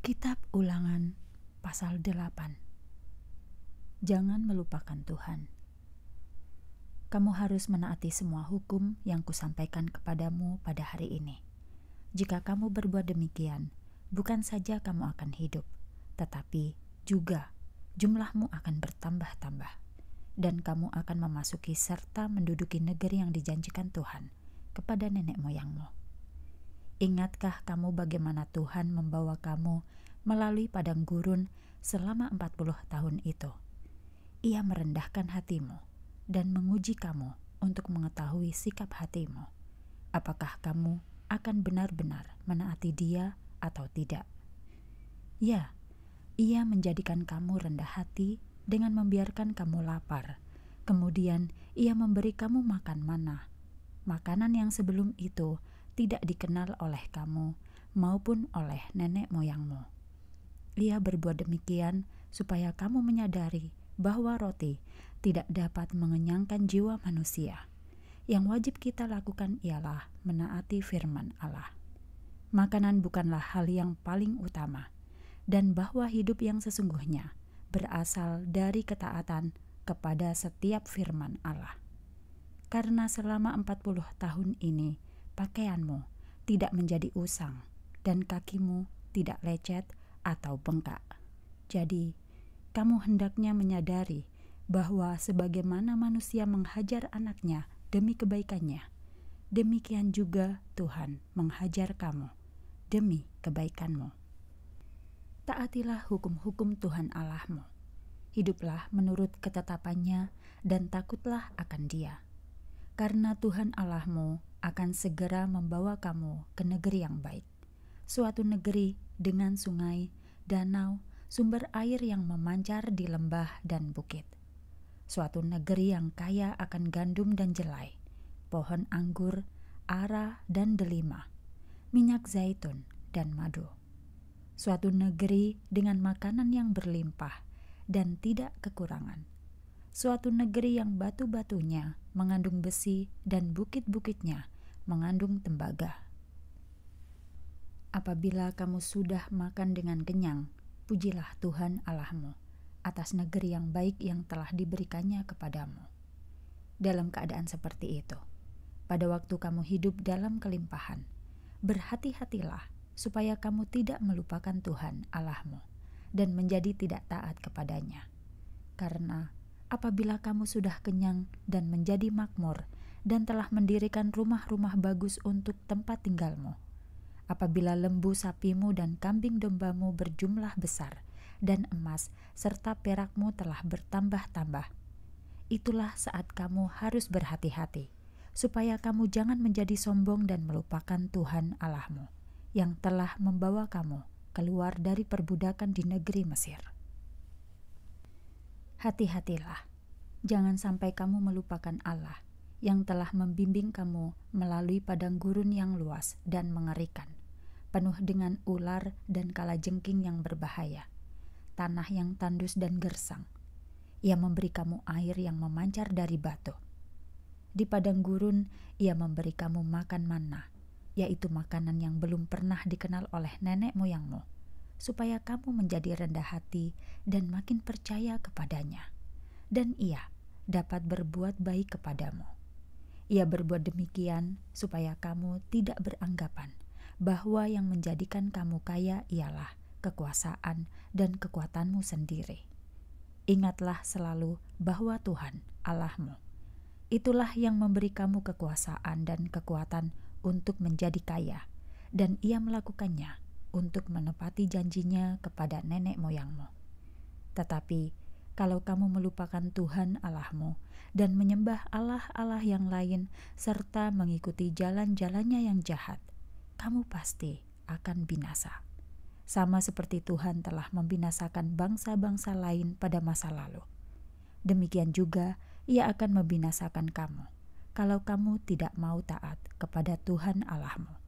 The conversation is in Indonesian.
Kitab Ulangan pasal 8 Jangan melupakan Tuhan. Kamu harus menaati semua hukum yang kusampaikan kepadamu pada hari ini. Jika kamu berbuat demikian, bukan saja kamu akan hidup, tetapi juga jumlahmu akan bertambah-tambah dan kamu akan memasuki serta menduduki negeri yang dijanjikan Tuhan kepada nenek moyangmu. Ingatkah kamu bagaimana Tuhan membawa kamu melalui padang gurun selama 40 tahun itu? Ia merendahkan hatimu dan menguji kamu untuk mengetahui sikap hatimu. Apakah kamu akan benar-benar menaati dia atau tidak? Ya, ia menjadikan kamu rendah hati dengan membiarkan kamu lapar. Kemudian ia memberi kamu makan mana. Makanan yang sebelum itu tidak dikenal oleh kamu maupun oleh nenek moyangmu. Ia berbuat demikian supaya kamu menyadari bahwa roti tidak dapat mengenyangkan jiwa manusia. Yang wajib kita lakukan ialah menaati firman Allah. Makanan bukanlah hal yang paling utama, dan bahwa hidup yang sesungguhnya berasal dari ketaatan kepada setiap firman Allah. Karena selama 40 tahun ini, pakaianmu tidak menjadi usang dan kakimu tidak lecet atau bengkak. Jadi, kamu hendaknya menyadari bahwa sebagaimana manusia menghajar anaknya demi kebaikannya, demikian juga Tuhan menghajar kamu demi kebaikanmu. Taatilah hukum-hukum Tuhan Allahmu. Hiduplah menurut ketetapannya dan takutlah akan Dia karena Tuhan Allahmu akan segera membawa kamu ke negeri yang baik, suatu negeri dengan sungai, danau, sumber air yang memancar di lembah dan bukit, suatu negeri yang kaya akan gandum dan jelai, pohon anggur, ara dan delima, minyak zaitun dan madu, suatu negeri dengan makanan yang berlimpah dan tidak kekurangan suatu negeri yang batu-batunya mengandung besi dan bukit-bukitnya mengandung tembaga. Apabila kamu sudah makan dengan kenyang, pujilah Tuhan Allahmu atas negeri yang baik yang telah diberikannya kepadamu. Dalam keadaan seperti itu, pada waktu kamu hidup dalam kelimpahan, berhati-hatilah supaya kamu tidak melupakan Tuhan Allahmu dan menjadi tidak taat kepadanya. Karena apabila kamu sudah kenyang dan menjadi makmur, dan telah mendirikan rumah-rumah bagus untuk tempat tinggalmu. Apabila lembu sapimu dan kambing dombamu berjumlah besar, dan emas serta perakmu telah bertambah-tambah, itulah saat kamu harus berhati-hati, supaya kamu jangan menjadi sombong dan melupakan Tuhan Allahmu, yang telah membawa kamu keluar dari perbudakan di negeri Mesir hati-hatilah. Jangan sampai kamu melupakan Allah yang telah membimbing kamu melalui padang gurun yang luas dan mengerikan, penuh dengan ular dan kalajengking yang berbahaya, tanah yang tandus dan gersang. Ia memberi kamu air yang memancar dari batu. Di padang gurun, ia memberi kamu makan mana, yaitu makanan yang belum pernah dikenal oleh nenek moyangmu supaya kamu menjadi rendah hati dan makin percaya kepadanya. Dan ia dapat berbuat baik kepadamu. Ia berbuat demikian supaya kamu tidak beranggapan bahwa yang menjadikan kamu kaya ialah kekuasaan dan kekuatanmu sendiri. Ingatlah selalu bahwa Tuhan Allahmu. Itulah yang memberi kamu kekuasaan dan kekuatan untuk menjadi kaya, dan Ia melakukannya untuk menepati janjinya kepada nenek moyangmu. Tetapi kalau kamu melupakan Tuhan Allahmu dan menyembah Allah-Allah yang lain serta mengikuti jalan-jalannya yang jahat, kamu pasti akan binasa. Sama seperti Tuhan telah membinasakan bangsa-bangsa lain pada masa lalu. Demikian juga ia akan membinasakan kamu kalau kamu tidak mau taat kepada Tuhan Allahmu.